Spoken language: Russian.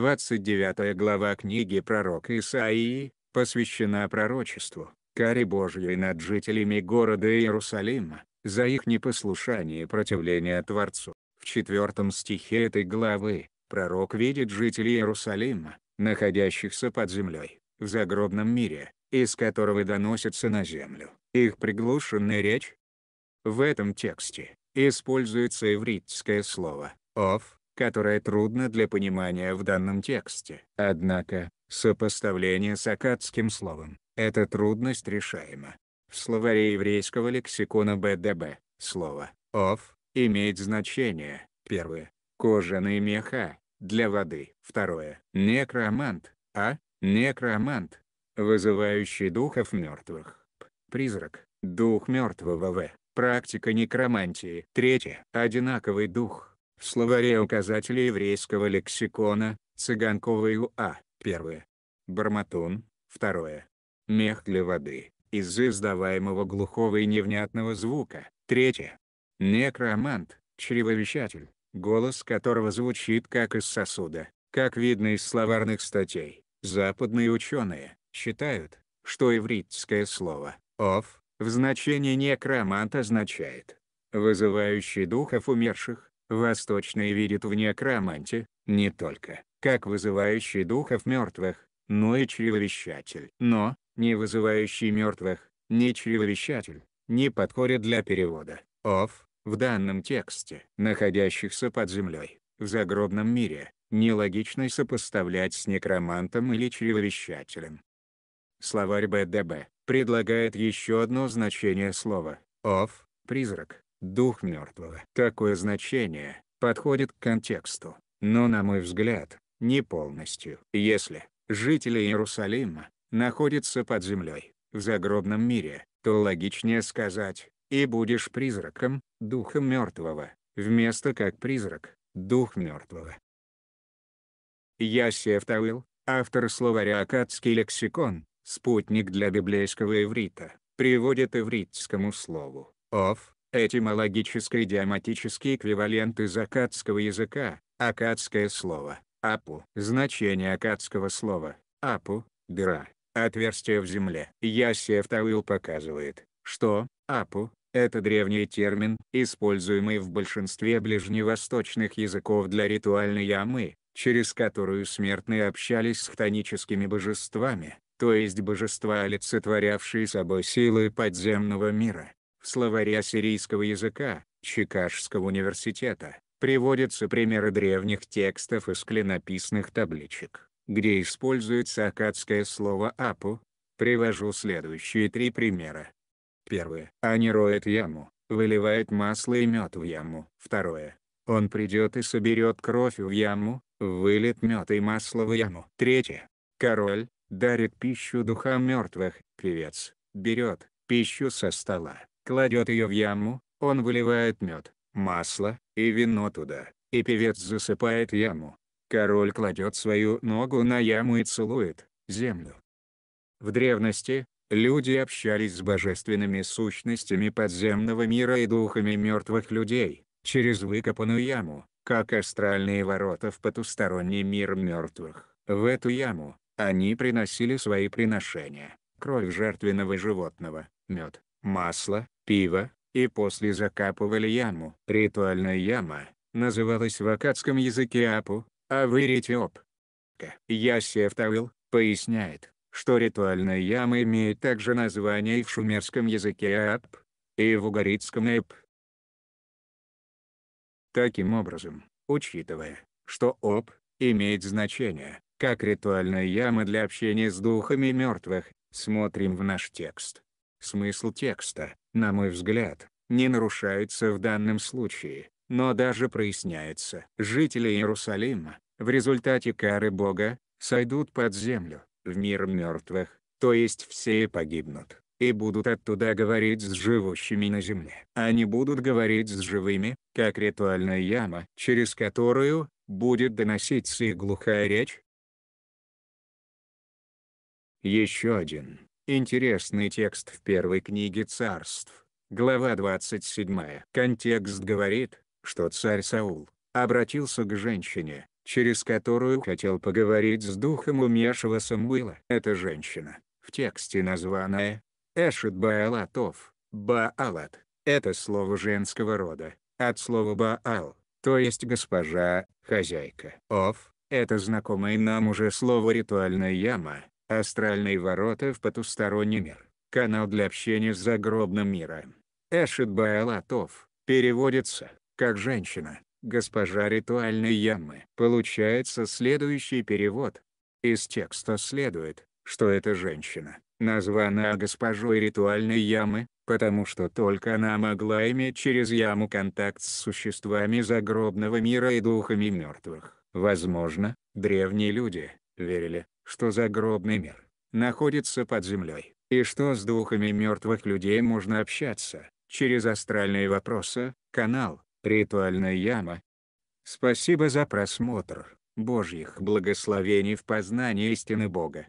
29 глава книги пророка Исаии, посвящена пророчеству, каре Божьей над жителями города Иерусалима, за их непослушание и противление Творцу. В четвертом стихе этой главы, пророк видит жителей Иерусалима, находящихся под землей, в загробном мире, из которого доносится на землю, их приглушенная речь. В этом тексте, используется ивритское слово «ов», которое трудно для понимания в данном тексте. Однако, сопоставление с акадским словом, эта трудность решаема. В словаре еврейского лексикона БДБ слово «ов» имеет значение, первое, кожаный меха, для воды, второе, некромант, а, некромант, вызывающий духов мертвых, п, призрак, дух мертвого в, практика некромантии, третье, одинаковый дух, в словаре указателя еврейского лексикона, Цыганкова ЮА, первое. Барматун, второе. Мех для воды, из издаваемого глухого и невнятного звука, третье. Некромант, чревовещатель, голос которого звучит как из сосуда, как видно из словарных статей. Западные ученые считают, что ивритское слово «ов» в значении некромант означает «вызывающий духов умерших», Восточные видят в некроманте, не только, как вызывающий духов мертвых, но и чревовещатель. Но, не вызывающий мертвых, не чревовещатель, не подходит для перевода «ов» в данном тексте. Находящихся под землей, в загробном мире, нелогично сопоставлять с некромантом или чревовещателем. Словарь БДБ предлагает еще одно значение слова «ов» — призрак, дух мертвого. Такое значение подходит к контексту, но на мой взгляд, не полностью. Если жители Иерусалима находятся под землей, в загробном мире, то логичнее сказать «и будешь призраком, духом мертвого», вместо как «призрак, дух мертвого». Ясев Тавил, автор словаря «Акадский лексикон», спутник для библейского иврита, приводит ивритскому слову «ов» Этимологический идиоматический эквивалент из акадского языка, акадское слово «апу». Значение акадского слова «апу» — дыра, отверстие в земле. Ясев Тауил показывает, что «апу» — это древний термин, используемый в большинстве ближневосточных языков для ритуальной ямы, через которую смертные общались с хтоническими божествами, то есть божества олицетворявшие собой силы подземного мира. В словаре ассирийского языка, Чикашского университета, приводятся примеры древних текстов из клинописных табличек, где используется акадское слово «апу». Привожу следующие три примера. Первое. Они роют яму, выливают масло и мед в яму. Второе. Он придет и соберет кровь в яму, вылит мед и масло в яму. Третье. Король, дарит пищу духам мертвых, певец, берет пищу со стола кладет ее в яму, он выливает мед, масло и вино туда, и певец засыпает яму. Король кладет свою ногу на яму и целует землю. В древности, люди общались с божественными сущностями подземного мира и духами мертвых людей, через выкопанную яму, как астральные ворота в потусторонний мир мертвых. В эту яму, они приносили свои приношения, кровь жертвенного животного, мед, масло, пива, и после закапывали яму. Ритуальная яма, называлась в акадском языке апу, а в эритиоп. оп. поясняет, что ритуальная яма имеет также название и в шумерском языке ап, и в угорицком эп. Таким образом, учитывая, что оп имеет значение, как ритуальная яма для общения с духами мертвых, смотрим в наш текст. Смысл текста, на мой взгляд, не нарушается в данном случае, но даже проясняется. Жители Иерусалима, в результате кары Бога, сойдут под землю, в мир мертвых, то есть все погибнут, и будут оттуда говорить с живущими на земле. Они будут говорить с живыми, как ритуальная яма, через которую, будет доноситься и глухая речь. Еще один, Интересный текст в первой книге царств, глава 27. Контекст говорит, что царь Саул обратился к женщине, через которую хотел поговорить с духом умершего Самуила. Эта женщина, в тексте названная Эшет Баалатов, Баалат, это слово женского рода, от слова Баал, то есть госпожа, хозяйка. Ов, это знакомое нам уже слово ритуальная яма, Астральные ворота в потусторонний мир. Канал для общения с загробным миром. Эшет Байлатов, переводится, как «женщина», «госпожа ритуальной ямы». Получается следующий перевод. Из текста следует, что эта женщина, названа госпожой ритуальной ямы, потому что только она могла иметь через яму контакт с существами загробного мира и духами мертвых. Возможно, древние люди, верили, что загробный мир находится под землей, и что с духами мертвых людей можно общаться, через астральные вопросы, канал, ритуальная яма. Спасибо за просмотр, Божьих благословений в познании истины Бога.